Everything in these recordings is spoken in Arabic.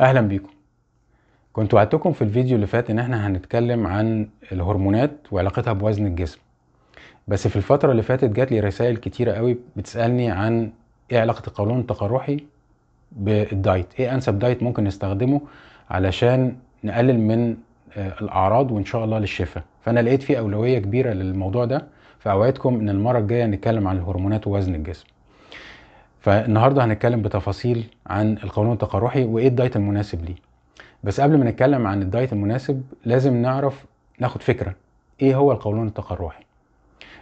اهلا بيكم كنت وعدتكم في الفيديو اللي فات ان احنا هنتكلم عن الهرمونات وعلاقتها بوزن الجسم بس في الفتره اللي فاتت جات لي رسائل كتيره قوي بتسالني عن ايه علاقه القولون التقرحي بالدايت ايه انسب دايت ممكن نستخدمه علشان نقلل من آه، الاعراض وان شاء الله للشفاء فانا لقيت في اولويه كبيره للموضوع ده فاوعدكم ان المره الجايه نتكلم عن الهرمونات ووزن الجسم فالنهارده هنتكلم بتفاصيل عن القولون التقرحي وايه الدايت المناسب ليه بس قبل ما نتكلم عن الدايت المناسب لازم نعرف ناخد فكره ايه هو القولون التقرحي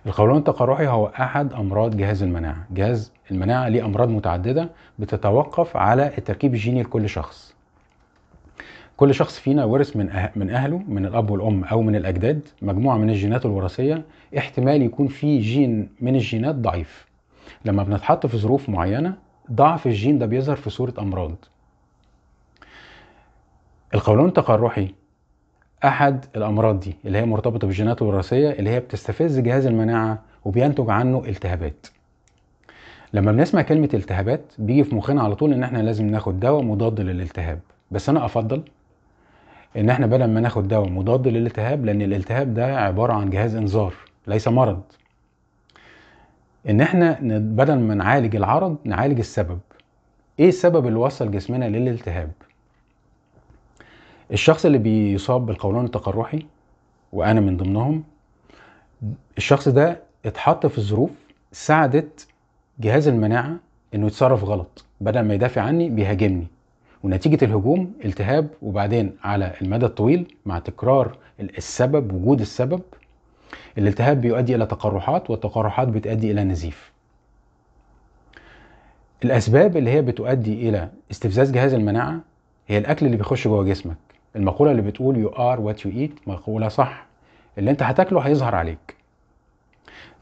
القولون التقرحي هو احد امراض جهاز المناعه جهاز المناعه ليه امراض متعدده بتتوقف على التركيب الجيني لكل شخص كل شخص فينا ورث من أه... من اهله من الاب والام او من الاجداد مجموعه من الجينات الوراثيه احتمال يكون في جين من الجينات ضعيف لما بنتحط في ظروف معينه ضعف الجين ده بيظهر في صوره امراض القولون التقرحي احد الامراض دي اللي هي مرتبطه بالجينات الوراثيه اللي هي بتستفز جهاز المناعه وبينتج عنه التهابات لما بنسمع كلمه التهابات بيجي في مخنا على طول ان احنا لازم ناخد دواء مضاد للالتهاب بس انا افضل ان احنا بدل ما ناخد دواء مضاد للالتهاب لان الالتهاب ده عباره عن جهاز انذار ليس مرض ان احنا بدل ما نعالج العرض نعالج السبب ايه السبب اللي وصل جسمنا للالتهاب الشخص اللي بيصاب بالقولون التقرحي وانا من ضمنهم الشخص ده اتحط في ظروف ساعدت جهاز المناعه انه يتصرف غلط بدل ما يدافع عني بيهاجمني ونتيجه الهجوم التهاب وبعدين على المدى الطويل مع تكرار السبب وجود السبب الالتهاب بيؤدي إلى تقرحات والتقرحات بتؤدي إلى نزيف الأسباب اللي هي بتؤدي إلى استفزاز جهاز المناعة هي الأكل اللي بيخش جوه جسمك المقولة اللي بتقول يو ار وات يو ايت مقولة صح اللي انت هتاكله هيظهر عليك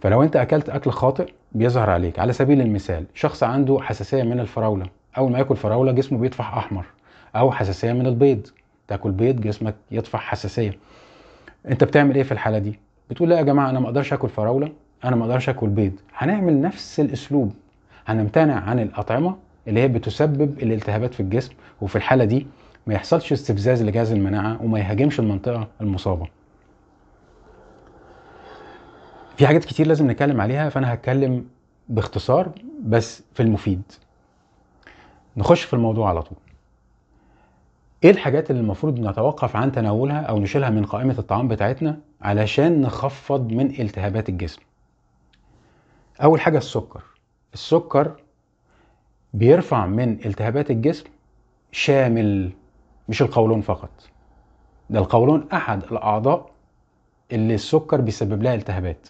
فلو انت اكلت اكل خاطئ بيظهر عليك على سبيل المثال شخص عنده حساسية من الفراولة اول ما ياكل فراولة جسمه بيطفح احمر او حساسية من البيض تاكل بيض جسمك يطفح حساسية انت بتعمل ايه في الحالة دي بتقول لا يا جماعه انا ما اقدرش اكل فراوله انا ما اقدرش اكل بيض هنعمل نفس الاسلوب هنمتنع عن الاطعمه اللي هي بتسبب الالتهابات في الجسم وفي الحاله دي ما يحصلش استفزاز لجهاز المناعه وما يهاجمش المنطقه المصابه في حاجات كتير لازم نتكلم عليها فانا هتكلم باختصار بس في المفيد نخش في الموضوع على طول ايه الحاجات اللي المفروض نتوقف عن تناولها او نشيلها من قائمه الطعام بتاعتنا علشان نخفض من التهابات الجسم اول حاجة السكر السكر بيرفع من التهابات الجسم شامل مش القولون فقط ده القولون احد الاعضاء اللي السكر بيسبب لها التهابات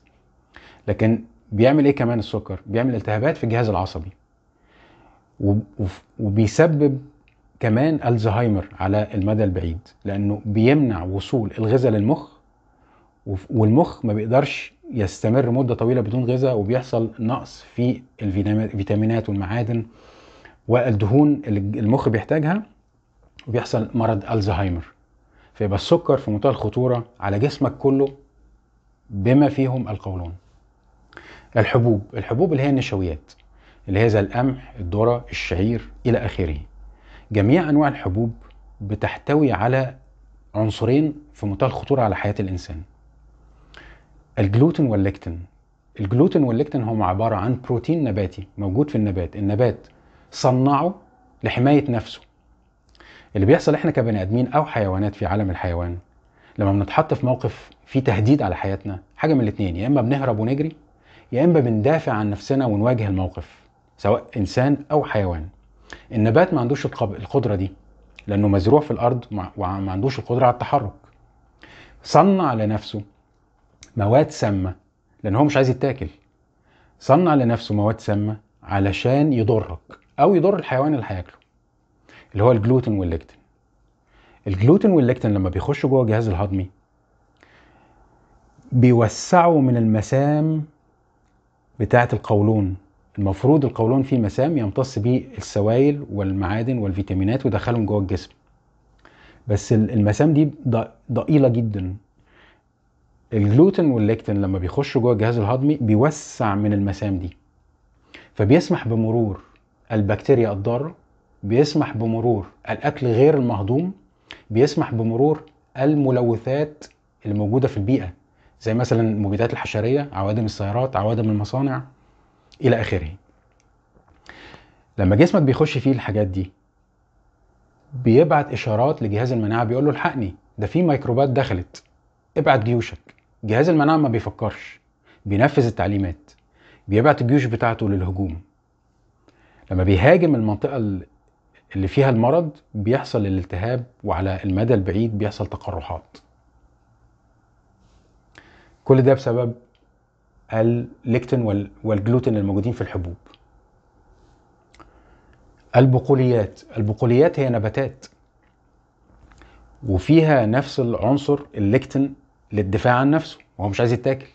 لكن بيعمل ايه كمان السكر بيعمل التهابات في الجهاز العصبي وبيسبب كمان الزهايمر على المدى البعيد لانه بيمنع وصول الغذاء للمخ والمخ ما بيقدرش يستمر مده طويله بدون غذاء وبيحصل نقص في الفيتامينات والمعادن والدهون اللي المخ بيحتاجها وبيحصل مرض الزهايمر فيبقى السكر في منتهى الخطوره على جسمك كله بما فيهم القولون الحبوب الحبوب اللي هي النشويات اللي هي زي القمح الذره الشعير الى اخره جميع انواع الحبوب بتحتوي على عنصرين في منتهى الخطوره على حياه الانسان الجلوتين والليكتين الجلوتين والليكتين هم عبارة عن بروتين نباتي موجود في النبات النبات صنعه لحماية نفسه اللي بيحصل احنا كبني ادمين او حيوانات في عالم الحيوان لما بنتحط في موقف فيه تهديد على حياتنا حاجه من الاتنين يا اما بنهرب ونجري يا اما بندافع عن نفسنا ونواجه الموقف سواء انسان او حيوان النبات ما عندوش القدره دي لانه مزروع في الارض وما عندوش القدره على التحرك صنع لنفسه مواد سامه لان هو مش عايز يتاكل صنع لنفسه مواد سامه علشان يضرك او يضر الحيوان اللي هياكله اللي هو الجلوتين والليكتين الجلوتين والليكتين لما بيخشوا جوه الجهاز الهضمي بيوسعوا من المسام بتاعه القولون المفروض القولون فيه مسام يمتص بيه السوائل والمعادن والفيتامينات ويدخلهم جوه الجسم بس المسام دي ضئيله جدا الجلوتين واللاكتين لما بيخشوا جوه الجهاز الهضمي بيوسع من المسام دي فبيسمح بمرور البكتيريا الضاره بيسمح بمرور الاكل غير المهضوم بيسمح بمرور الملوثات اللي موجوده في البيئه زي مثلا المبيدات الحشريه عوادم السيارات عوادم المصانع الى اخره لما جسمك بيخش فيه الحاجات دي بيبعت اشارات لجهاز المناعه بيقول له الحقني ده في ميكروبات دخلت ابعت جيوشك جهاز المناعة ما بيفكرش بينفذ التعليمات بيبعت الجيوش بتاعته للهجوم لما بيهاجم المنطقة اللي فيها المرض بيحصل الالتهاب وعلى المدى البعيد بيحصل تقرحات كل ده بسبب الليكتين والجلوتين الموجودين في الحبوب البقوليات البقوليات هي نباتات وفيها نفس العنصر الليكتين للدفاع عن نفسه وهو مش عايز يتاكل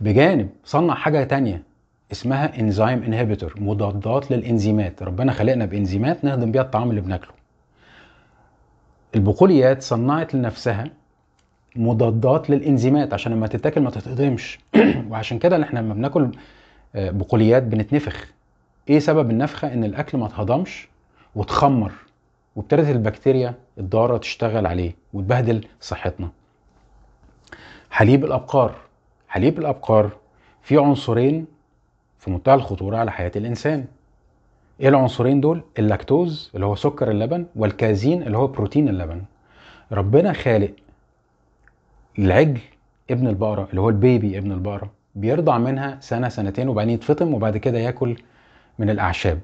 بجانب صنع حاجه تانية اسمها انزيم انهبيتور مضادات للانزيمات ربنا خلقنا بانزيمات نهضم بيها الطعام اللي بناكله البقوليات صنعت لنفسها مضادات للانزيمات عشان لما تتاكل ما تتهضمش وعشان كده احنا لما بناكل آه، بقوليات بنتنفخ ايه سبب النفخه ان الاكل ما اتهضمش وتخمر وابتدت البكتيريا الضاره تشتغل عليه وتبهدل صحتنا حليب الابقار حليب الابقار فيه عنصرين في منتهى الخطوره على حياه الانسان ايه العنصرين دول اللاكتوز اللي هو سكر اللبن والكازين اللي هو بروتين اللبن ربنا خالق العجل ابن البقره اللي هو البيبي ابن البقره بيرضع منها سنه سنتين وبعدين يتفطم وبعد كده ياكل من الاعشاب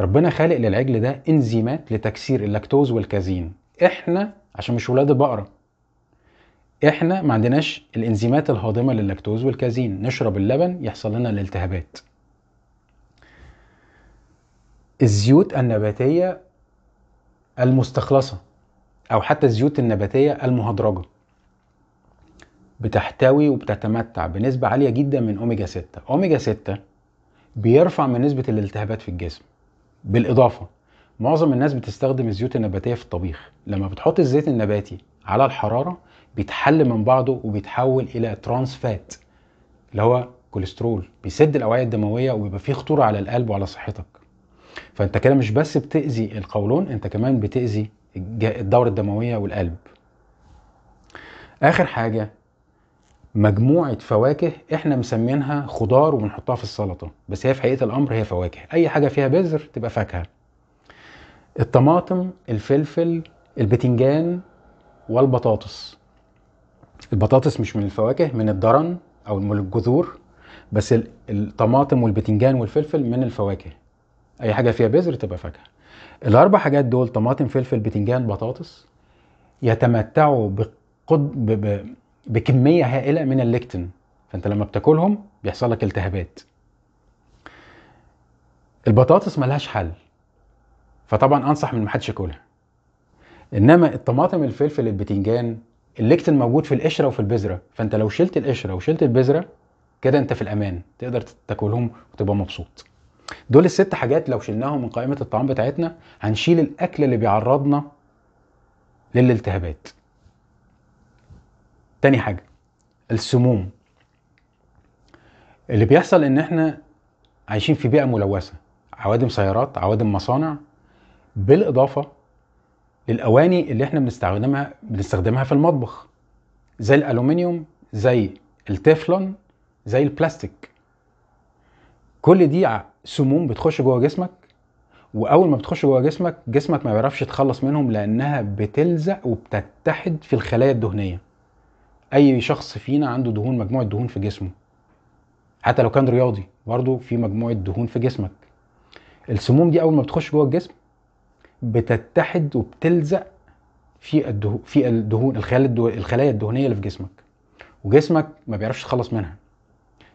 ربنا خالق للعجل ده انزيمات لتكسير اللاكتوز والكازين احنا عشان مش ولاد البقره احنا ما عندناش الانزيمات الهاضمه لللاكتوز والكازين نشرب اللبن يحصل لنا الالتهابات الزيوت النباتيه المستخلصه او حتى الزيوت النباتيه المهدرجه بتحتوي وبتتمتع بنسبه عاليه جدا من اوميجا 6 اوميجا 6 بيرفع من نسبه الالتهابات في الجسم بالاضافه معظم الناس بتستخدم الزيوت النباتيه في الطبيخ لما بتحط الزيت النباتي على الحراره بيتحل من بعضه وبيتحول الى ترانس فات اللي هو كوليسترول بيسد الاوعيه الدمويه وبيبقى فيه خطوره على القلب وعلى صحتك فانت كده مش بس بتاذي القولون انت كمان بتاذي الدوره الدمويه والقلب اخر حاجه مجموعه فواكه احنا مسمينها خضار وبنحطها في السلطه بس هي في حقيقه الامر هي فواكه اي حاجه فيها بذر تبقى فاكهه الطماطم الفلفل البتنجان والبطاطس البطاطس مش من الفواكه من الدرن او من الجذور بس الطماطم والبتنجان والفلفل من الفواكه اي حاجه فيها بذر تبقى فاكهه الاربع حاجات دول طماطم فلفل بتنجان بطاطس يتمتعوا بقد... ب... ب... بكميه هائله من الليكتين فانت لما بتاكلهم بيحصل لك التهابات البطاطس ملهاش حل فطبعا انصح من محدش ياكلها انما الطماطم الفلفل البتنجان الليكتين موجود في القشره وفي البذره فانت لو شلت القشره وشلت البذره كده انت في الامان تقدر تاكلهم وتبقى مبسوط دول الست حاجات لو شلناهم من قائمه الطعام بتاعتنا هنشيل الاكل اللي بيعرضنا للالتهابات تاني حاجه السموم اللي بيحصل ان احنا عايشين في بيئه ملوثه عوادم سيارات عوادم مصانع بالاضافه للاواني اللي احنا بنستخدمها بنستخدمها في المطبخ زي الالومنيوم زي التفلون زي البلاستيك كل دي سموم بتخش جوه جسمك واول ما بتخش جوه جسمك جسمك ما بيعرفش يتخلص منهم لانها بتلزق وبتتحد في الخلايا الدهنيه اي شخص فينا عنده دهون مجموعه دهون في جسمه حتى لو كان رياضي برضه في مجموعه دهون في جسمك السموم دي اول ما بتخش جوه الجسم بتتحد وبتلزق في الدهون في الدهون الخلايا الدهنيه اللي في جسمك وجسمك ما بيعرفش يتخلص منها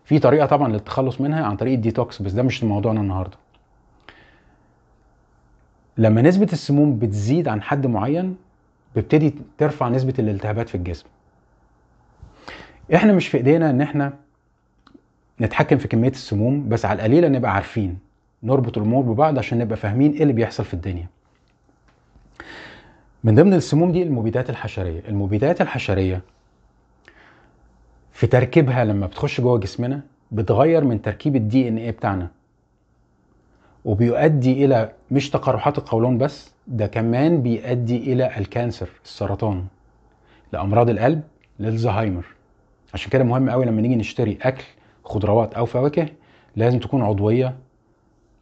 في طريقه طبعا للتخلص منها عن طريق الديتوكس بس ده مش موضوعنا النهارده لما نسبه السموم بتزيد عن حد معين بتبتدي ترفع نسبه الالتهابات في الجسم احنا مش في ايدينا ان احنا نتحكم في كميه السموم بس على القليله نبقى عارفين نربط الامور ببعض عشان نبقى فاهمين ايه اللي بيحصل في الدنيا من ضمن السموم دي المبيدات الحشريه المبيدات الحشريه في تركيبها لما بتخش جوه جسمنا بتغير من تركيب الدي ان ايه بتاعنا وبيؤدي الى مش تقرحات القولون بس ده كمان بيؤدي الى الكانسر السرطان لامراض القلب للزهايمر عشان كده مهم قوي لما نيجي نشتري اكل خضروات او فواكه لازم تكون عضويه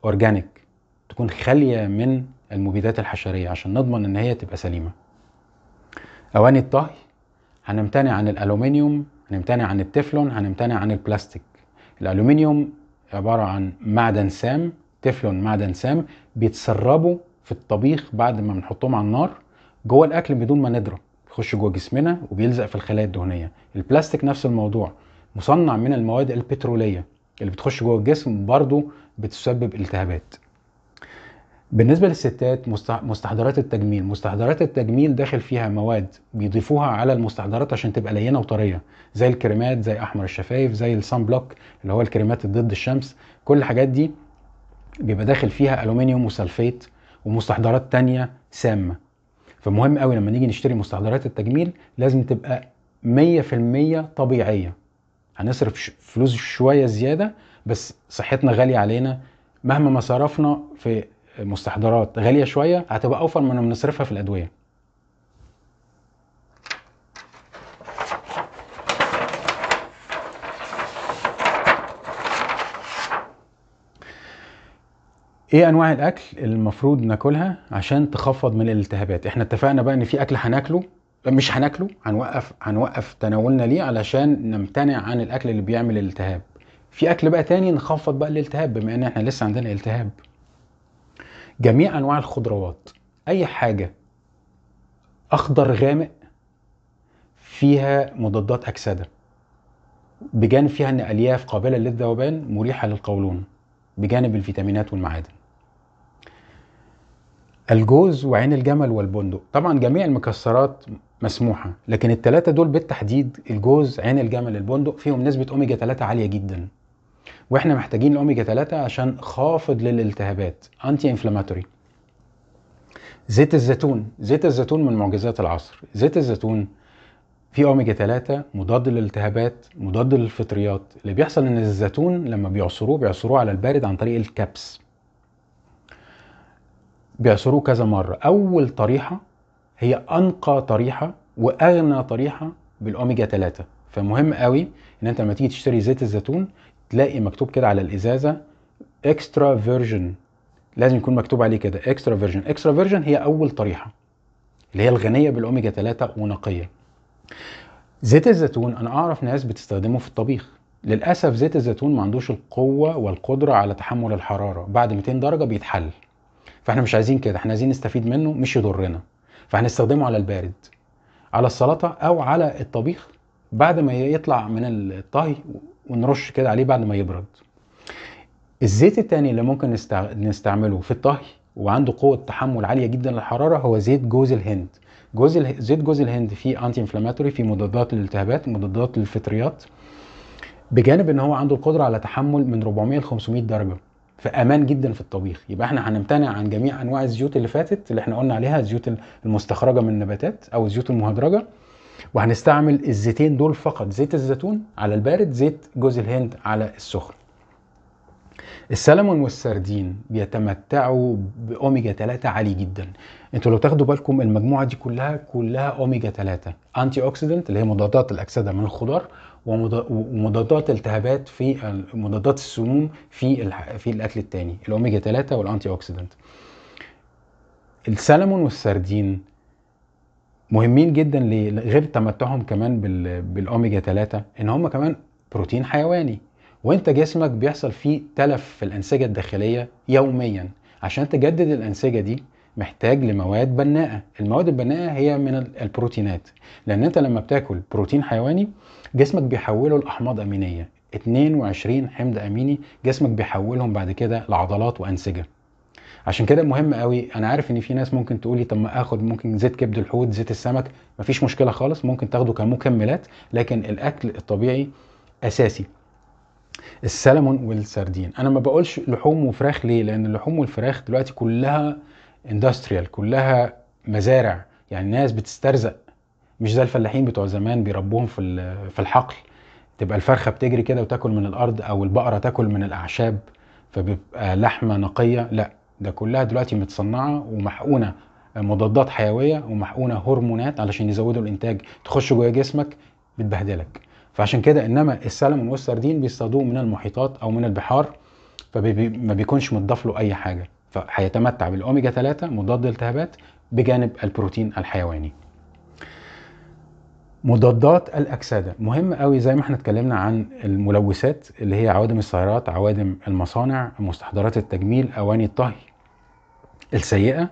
اورجانيك تكون خاليه من المبيدات الحشرية عشان نضمن ان هي تبقى سليمة اواني الطهي هنمتنع عن الالومنيوم هنمتنع عن التفلون هنمتنع عن البلاستيك الالومنيوم عبارة عن معدن سام تفلون معدن سام بيتسربوا في الطبيخ بعد ما بنحطهم على النار جوه الاكل بدون ما نضرب بيخش جوه جسمنا وبيلزق في الخلايا الدهنيه البلاستيك نفس الموضوع مصنع من المواد البتروليه اللي بتخش جوه الجسم برضه بتسبب التهابات بالنسبه للستات مستحضرات التجميل مستحضرات التجميل داخل فيها مواد بيضيفوها على المستحضرات عشان تبقى لينه وطريه زي الكريمات زي احمر الشفايف زي الصن بلوك اللي هو الكريمات ضد الشمس كل الحاجات دي بيبقى داخل فيها الومنيوم وسلفيت ومستحضرات تانية سامه فمهم قوي لما نيجي نشتري مستحضرات التجميل لازم تبقى 100% طبيعيه هنصرف فلوس شويه زياده بس صحتنا غاليه علينا مهما ما صرفنا في مستحضرات غاليه شويه هتبقى اوفر من ما نصرفها في الادويه ايه انواع الاكل اللي المفروض ناكلها عشان تخفض من الالتهابات احنا اتفقنا بقى ان في اكل هناكله مش هناكله هنوقف هنوقف تناولنا ليه علشان نمتنع عن الاكل اللي بيعمل الالتهاب في اكل بقى تاني نخفض بقى الالتهاب بما ان احنا لسه عندنا التهاب جميع انواع الخضروات اي حاجه اخضر غامق فيها مضادات اكسده بجانب فيها ان الياف قابله للذوبان مريحه للقولون بجانب الفيتامينات والمعادن الجوز وعين الجمل والبندق طبعا جميع المكسرات مسموحة لكن التلاتة دول بالتحديد الجوز عين الجمل البندق فيهم نسبة أوميجا 3 عالية جدا واحنا محتاجين الاوميجا 3 عشان خافض للالتهابات انتي انفلاماتوري زيت الزيتون زيت الزيتون من معجزات العصر زيت الزيتون فيه اوميجا 3 مضاد للالتهابات مضاد للفطريات اللي بيحصل ان الزيتون لما بيعصروه بيعصروه على البارد عن طريق الكبس بيعصروه كذا مرة أول طريحة هي أنقى طريحة وأغنى طريحة بالأوميجا 3 فمهم قوي إن أنت لما تيجي تشتري زيت الزيتون تلاقي مكتوب كده على الازازه اكسترا فيرجن لازم يكون مكتوب عليه كده اكسترا فيرجن اكسترا فيرجن هي اول طريحه اللي هي الغنيه بالاوميجا 3 ونقيه زيت الزيتون انا اعرف ناس بتستخدمه في الطبيخ للاسف زيت الزيتون ما عندوش القوه والقدره على تحمل الحراره بعد 200 درجه بيتحل فاحنا مش عايزين كده احنا عايزين نستفيد منه مش يضرنا فهنستخدمه على البارد على السلطه او على الطبيخ بعد ما يطلع من الطهي ونرش كده عليه بعد ما يبرد الزيت التاني اللي ممكن نستعمله في الطهي وعنده قوه تحمل عاليه جدا للحراره هو زيت جوز الهند جوز ال... زيت جوز الهند فيه انتي انفلاماتوري فيه مضادات للالتهابات مضادات للفطريات بجانب ان هو عنده القدره على تحمل من 400 ل 500 درجه فامان جدا في الطبيخ يبقى احنا هنمتنع عن جميع انواع الزيوت اللي فاتت اللي احنا قلنا عليها الزيوت المستخرجه من النباتات او الزيوت المهدرجه وهنستعمل الزيتين دول فقط زيت الزيتون على البارد زيت جوز الهند على السخن السلمون والسردين بيتمتعوا باوميجا 3 عالي جدا انتوا لو تاخدوا بالكم المجموعه دي كلها كلها اوميجا 3 انتي اوكسيدنت اللي هي مضادات الاكسده من الخضار ومضادات التهابات في مضادات السموم في في الاكل الثاني الاوميجا 3 والانتي اوكسيدنت السلمون والسردين مهمين جدا غير تمتعهم كمان بالاوميجا 3 ان هم كمان بروتين حيواني وانت جسمك بيحصل فيه تلف في الانسجه الداخليه يوميا عشان تجدد الانسجه دي محتاج لمواد بناءه المواد البناءه هي من البروتينات لان انت لما بتاكل بروتين حيواني جسمك بيحوله لاحماض امينيه 22 حمض اميني جسمك بيحولهم بعد كده لعضلات وانسجه عشان كده مهم قوي انا عارف ان في ناس ممكن تقولي طب ما اخد ممكن زيت كبد الحوت زيت السمك مفيش مشكله خالص ممكن تاخده كمكملات لكن الاكل الطبيعي اساسي السلمون والسردين انا ما بقولش لحوم وفراخ ليه لان اللحوم والفراخ دلوقتي كلها اندستريال كلها مزارع يعني ناس بتسترزق مش زي الفلاحين بتوع زمان بيربوهم في في الحقل تبقى الفرخه بتجري كده وتاكل من الارض او البقره تاكل من الاعشاب فبيبقى لحمه نقيه لا ده كلها دلوقتي متصنعه ومحقونه مضادات حيويه ومحقونه هرمونات علشان يزودوا الانتاج تخش جوه جسمك بتبهدلك فعشان كده انما السلمون والسردين بيصطادوه من المحيطات او من البحار فما بيكونش متضاف له اي حاجه فهيتمتع بالاوميجا 3 مضاد الالتهابات بجانب البروتين الحيواني مضادات الاكسده مهم قوي زي ما احنا اتكلمنا عن الملوثات اللي هي عوادم السيارات عوادم المصانع مستحضرات التجميل اواني الطهي السيئه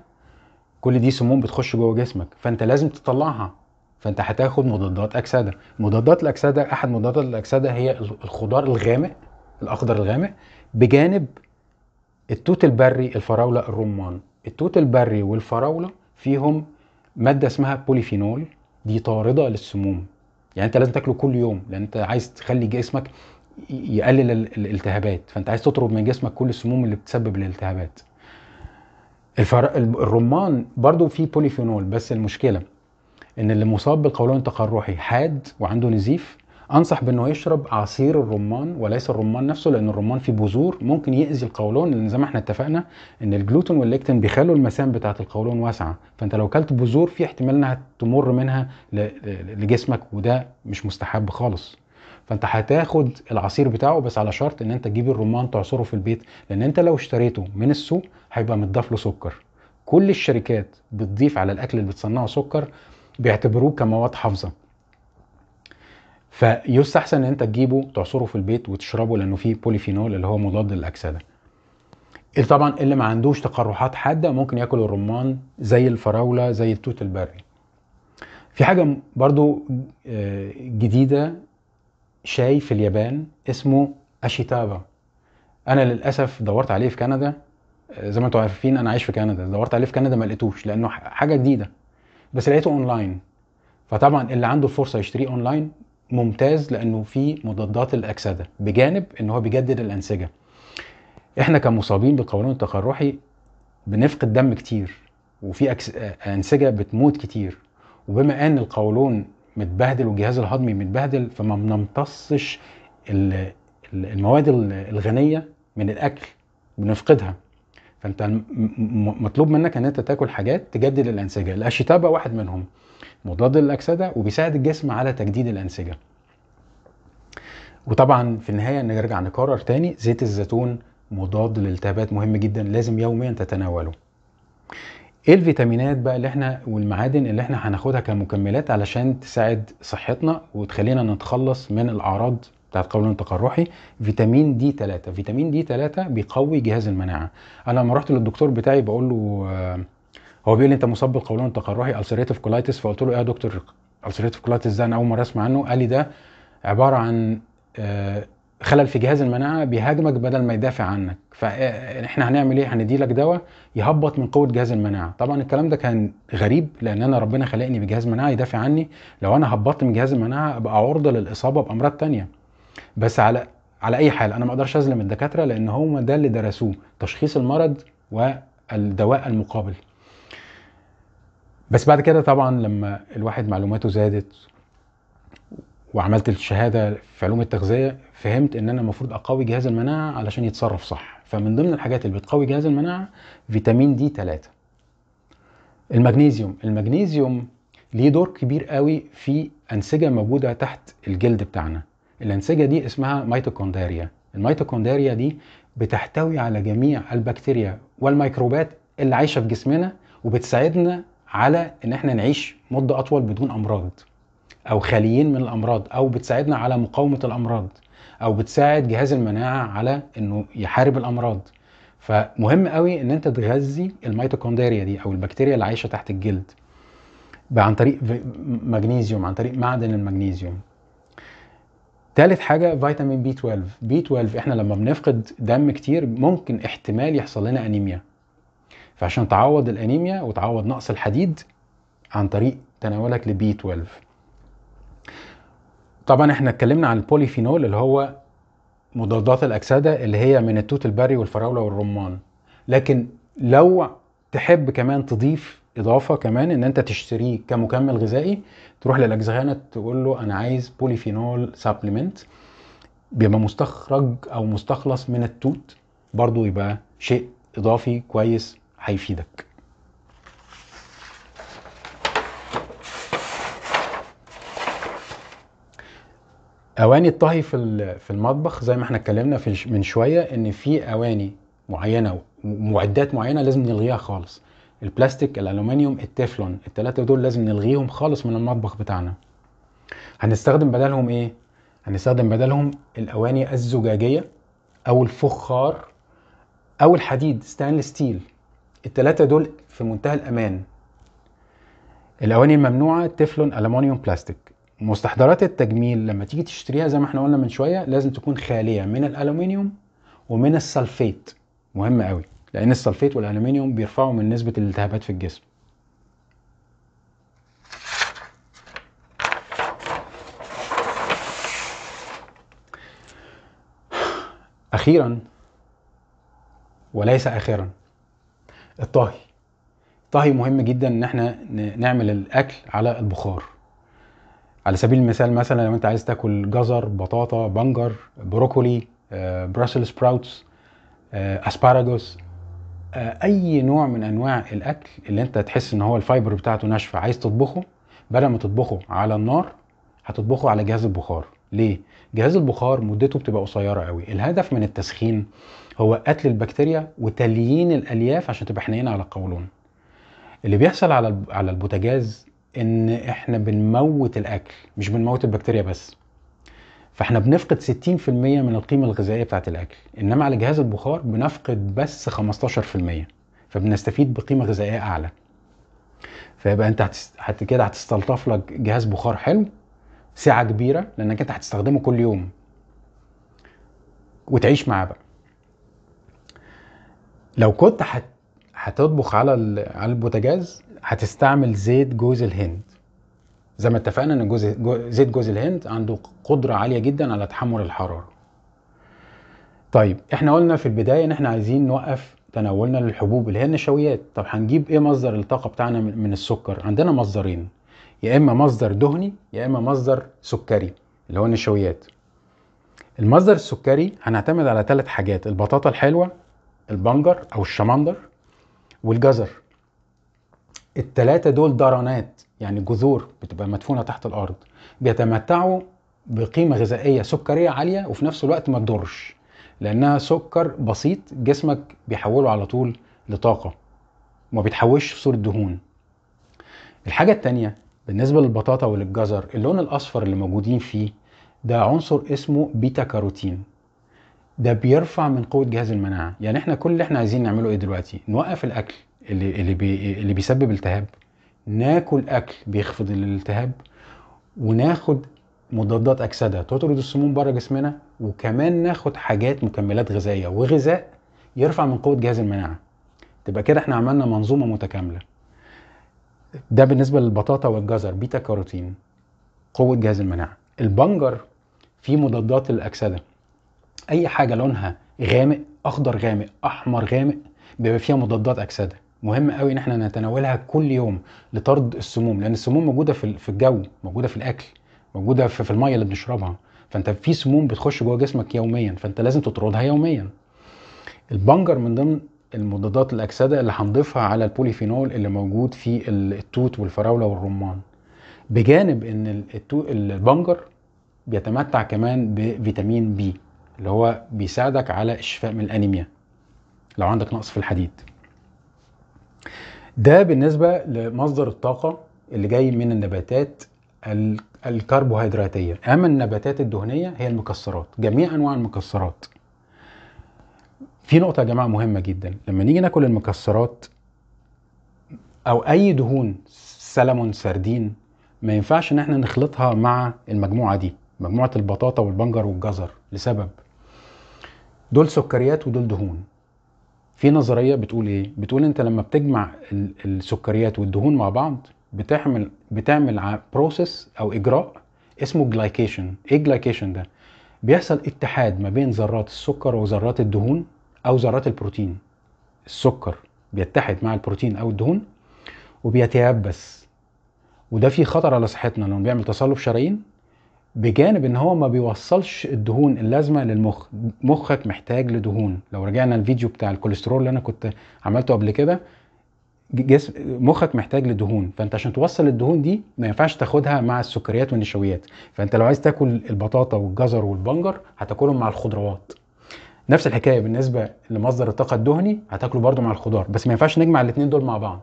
كل دي سموم بتخش جوه جسمك فانت لازم تطلعها فانت هتاخد مضادات اكسده مضادات الاكسده احد مضادات الاكسده هي الخضار الغامق الاخضر الغامق بجانب التوت البري الفراوله الرمان التوت البري والفراوله فيهم ماده اسمها بوليفينول دي طاردة للسموم يعني انت لازم تاكله كل يوم لان انت عايز تخلي جسمك يقلل الالتهابات فانت عايز تطرد من جسمك كل السموم اللي بتسبب الالتهابات الفر... الرمان برضو فيه بوليفينول بس المشكله ان اللي مصاب بالقولون التقرحي حاد وعنده نزيف انصح بانه يشرب عصير الرمان وليس الرمان نفسه لان الرمان فيه بذور ممكن يأذي القولون لان زي ما احنا اتفقنا ان الجلوتين والليكتين بيخلوا المسام بتاعه القولون واسعه فانت لو اكلت بذور في احتمال انها تمر منها لجسمك وده مش مستحب خالص فانت هتاخد العصير بتاعه بس على شرط ان انت تجيب الرمان تعصره في البيت لان انت لو اشتريته من السوق هيبقى متضاف له سكر كل الشركات بتضيف على الاكل اللي بتصنعه سكر بيعتبروه كمواد حافظه فيستحسن ان انت تجيبه تعصره في البيت وتشربه لانه فيه بوليفينول اللي هو مضاد للاكسده طبعا اللي ما عندوش تقرحات حاده ممكن ياكل الرمان زي الفراوله زي التوت البري في حاجه برضو آه، جديده شاي في اليابان اسمه اشيتابا انا للاسف دورت عليه في كندا آه، زي ما انتم عارفين انا عايش في كندا دورت عليه في كندا ما لقيتوش لانه حاجه جديده بس لقيته اونلاين فطبعا اللي عنده الفرصه يشتريه اونلاين ممتاز لانه فيه مضادات الاكسده بجانب ان هو بيجدد الانسجه احنا كمصابين بالقولون التقرحي بنفقد دم كتير وفي أكس... انسجه بتموت كتير وبما ان القولون متبهدل والجهاز الهضمي متبهدل فما بنمتصش المواد الغنيه من الاكل بنفقدها فانت مطلوب منك ان انت تاكل حاجات تجدد الانسجه الاشيتابا واحد منهم مضاد للاكسده وبيساعد الجسم على تجديد الانسجه وطبعا في النهايه نرجع نكرر تاني زيت الزيتون مضاد للالتهابات مهم جدا لازم يوميا تتناوله ايه الفيتامينات بقى اللي احنا والمعادن اللي احنا هناخدها كمكملات علشان تساعد صحتنا وتخلينا نتخلص من الاعراض بتاعت قولون التقرحي فيتامين دي 3 فيتامين دي 3 بيقوي جهاز المناعه انا لما رحت للدكتور بتاعي بقول له آه، هو بيقول لي انت مصاب بالقولون التقرحي السريتيف كولايتس فقلت له ايه يا دكتور السريتيف كولايتس ده انا اول مره اسمع عنه قال لي ده عباره عن آه، خلل في جهاز المناعه بيهاجمك بدل ما يدافع عنك فاحنا آه، آه، هنعمل ايه هنديلك دواء يهبط من قوه جهاز المناعه طبعا الكلام ده كان غريب لان انا ربنا خلقني بجهاز مناعه يدافع عني لو انا هبطت من جهاز المناعه ابقى عرضه للاصابه بامراض تانية بس على على اي حال انا ما اقدرش ازلم الدكاتره لان هم ده اللي درسوه تشخيص المرض والدواء المقابل بس بعد كده طبعا لما الواحد معلوماته زادت وعملت الشهاده في علوم التغذيه فهمت ان انا المفروض اقوي جهاز المناعه علشان يتصرف صح فمن ضمن الحاجات اللي بتقوي جهاز المناعه فيتامين دي 3 المغنيزيوم المغنيزيوم ليه دور كبير قوي في انسجه موجوده تحت الجلد بتاعنا الانسجه دي اسمها ميتوكوندريا الميتوكوندريا دي بتحتوي على جميع البكتيريا والميكروبات اللي عايشه في جسمنا وبتساعدنا على ان احنا نعيش مده اطول بدون امراض او خاليين من الامراض او بتساعدنا على مقاومه الامراض او بتساعد جهاز المناعه على انه يحارب الامراض فمهم قوي ان انت تغذي الميتوكوندريا دي او البكتيريا اللي عايشه تحت الجلد عن طريق مغنيزيوم عن طريق معدن المغنيزيوم ثالث حاجه فيتامين بي 12 بي 12 احنا لما بنفقد دم كتير ممكن احتمال يحصل لنا انيميا فعشان تعوض الانيميا وتعوض نقص الحديد عن طريق تناولك لبي 12 طبعا احنا اتكلمنا عن البوليفينول اللي هو مضادات الاكسده اللي هي من التوت البري والفراوله والرمان لكن لو تحب كمان تضيف اضافه كمان ان انت تشتريه كمكمل غذائي تروح للاجزغانة تقول له انا عايز بوليفينول سابليمنت بيبقى مستخرج او مستخلص من التوت برضو يبقى شيء اضافي كويس هيفيدك اواني الطهي في في المطبخ زي ما احنا اتكلمنا من شويه ان في اواني معينه ومعدات معينه لازم نلغيها خالص البلاستيك الالومنيوم التفلون الثلاثه دول لازم نلغيهم خالص من المطبخ بتاعنا هنستخدم بدلهم ايه هنستخدم بدلهم الاواني الزجاجيه او الفخار او الحديد ستانلس ستيل التلاتة دول في منتهى الأمان الأواني الممنوعة تفلون ألمونيوم بلاستيك مستحضرات التجميل لما تيجي تشتريها زي ما احنا قلنا من شوية لازم تكون خالية من الألومنيوم ومن السلفيت مهم قوي لأن السلفيت والألومنيوم بيرفعوا من نسبة الالتهابات في الجسم أخيرا وليس آخرا الطهي الطهي مهم جدا ان احنا نعمل الاكل على البخار على سبيل المثال مثلا لو انت عايز تاكل جزر بطاطا بنجر بروكولي براسل سبراوتس اسباراجوس اي نوع من انواع الاكل اللي انت تحس ان هو الفايبر بتاعته ناشفه عايز تطبخه بدل ما تطبخه على النار هتطبخه على جهاز البخار ليه؟ جهاز البخار مدته بتبقى قصيره قوي الهدف من التسخين هو قتل البكتيريا وتليين الالياف عشان تبقى حنينه على القولون اللي بيحصل على على البوتاجاز ان احنا بنموت الاكل مش بنموت البكتيريا بس فاحنا بنفقد 60% من القيمه الغذائيه بتاعت الاكل انما على جهاز البخار بنفقد بس 15% فبنستفيد بقيمه غذائيه اعلى فيبقى انت كده هتستلطف لك جهاز بخار حلو سعه كبيره لانك انت هتستخدمه كل يوم وتعيش معاه بقى لو كنت هت... هتطبخ على ال... على البوتاجاز هتستعمل زيت جوز الهند زي ما اتفقنا ان جوز زيت جوز الهند عنده قدره عاليه جدا على تحمل الحراره طيب احنا قلنا في البدايه ان احنا عايزين نوقف تناولنا للحبوب اللي هي النشويات طب هنجيب ايه مصدر الطاقه بتاعنا من السكر عندنا مصدرين يا اما مصدر دهني يا اما مصدر سكري اللي هو النشويات المصدر السكري هنعتمد على ثلاث حاجات البطاطا الحلوه البنجر او الشمندر والجزر التلاتة دول درانات يعني جذور بتبقى مدفونة تحت الأرض بيتمتعوا بقيمة غذائية سكرية عالية وفي نفس الوقت ما تضرش لأنها سكر بسيط جسمك بيحوله على طول لطاقة وما بيتحولش في صورة دهون الحاجة التانية بالنسبة للبطاطا وللجزر اللون الأصفر اللي موجودين فيه ده عنصر اسمه بيتا كاروتين ده بيرفع من قوة جهاز المناعة يعني احنا كل اللي احنا عايزين نعمله ايه دلوقتي نوقف الأكل اللي, اللي, بي اللي بيسبب التهاب ناكل أكل بيخفض الالتهاب وناخد مضادات أكسدة تطرد السموم بره جسمنا وكمان ناخد حاجات مكملات غذائية وغذاء يرفع من قوة جهاز المناعة تبقى كده احنا عملنا منظومة متكاملة ده بالنسبه للبطاطا والجزر بيتا كاروتين قوه جهاز المناعه البنجر فيه مضادات للاكسده اي حاجه لونها غامق اخضر غامق احمر غامق بيبقى فيها مضادات اكسده مهم قوي ان احنا نتناولها كل يوم لطرد السموم لان السموم موجوده في الجو موجوده في الاكل موجوده في الميه اللي بنشربها فانت في سموم بتخش جوه جسمك يوميا فانت لازم تطردها يوميا البنجر من ضمن المضادات الاكسده اللي هنضيفها على البوليفينول اللي موجود في التوت والفراوله والرمان بجانب ان البنجر بيتمتع كمان بفيتامين بي اللي هو بيساعدك على الشفاء من الانيميا لو عندك نقص في الحديد ده بالنسبه لمصدر الطاقه اللي جاي من النباتات الكربوهيدراتيه اما النباتات الدهنيه هي المكسرات جميع انواع المكسرات في نقطة يا جماعة مهمة جدا لما نيجي ناكل المكسرات أو أي دهون سلمون سردين ما ينفعش إن احنا نخلطها مع المجموعة دي مجموعة البطاطا والبنجر والجزر لسبب دول سكريات ودول دهون في نظرية بتقول إيه؟ بتقول أنت لما بتجمع السكريات والدهون مع بعض بتعمل بتعمل بروسيس أو إجراء اسمه جلايكيشن، إيه جلايكيشن ده؟ بيحصل اتحاد ما بين ذرات السكر وذرات الدهون او ذرات البروتين السكر بيتحد مع البروتين او الدهون وبيتيبس وده فيه خطر على صحتنا لانه بيعمل تصلب شرايين بجانب ان هو ما بيوصلش الدهون اللازمه للمخ مخك محتاج لدهون لو رجعنا الفيديو بتاع الكوليسترول اللي انا كنت عملته قبل كده جسم مخك محتاج لدهون فانت عشان توصل الدهون دي ما ينفعش تاخدها مع السكريات والنشويات فانت لو عايز تاكل البطاطا والجزر والبنجر هتاكلهم مع الخضروات نفس الحكايه بالنسبه لمصدر الطاقه الدهني هتاكله برده مع الخضار بس ما ينفعش نجمع الاثنين دول مع بعض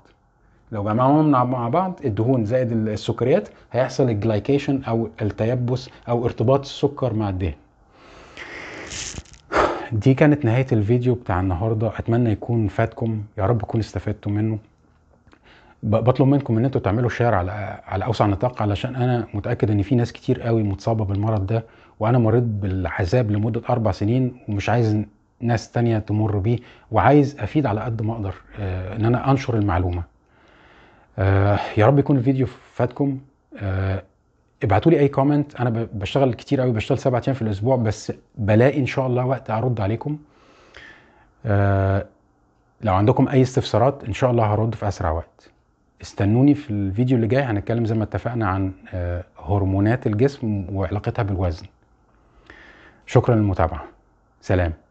لو جمعناهم مع بعض الدهون زائد السكريات هيحصل الجلايكيشن او التيبس او ارتباط السكر مع الدهن دي كانت نهاية الفيديو بتاع النهاردة أتمنى يكون فاتكم يا رب تكونوا استفدتوا منه بطلب منكم ان انتوا تعملوا شير على على اوسع نطاق علشان انا متاكد ان في ناس كتير قوي متصابه بالمرض ده وانا مريت بالعذاب لمده اربع سنين ومش عايز ناس تانية تمر بيه وعايز افيد على قد ما اقدر آه، ان انا انشر المعلومه آه، يا رب يكون الفيديو فاتكم آه، ابعتوا لي اي كومنت انا بشتغل كتير قوي بشتغل سبع ايام في الاسبوع بس بلاقي ان شاء الله وقت ارد عليكم لو عندكم اي استفسارات ان شاء الله هرد في اسرع وقت استنوني في الفيديو اللي جاي هنتكلم زي ما اتفقنا عن هرمونات الجسم وعلاقتها بالوزن شكرا للمتابعة سلام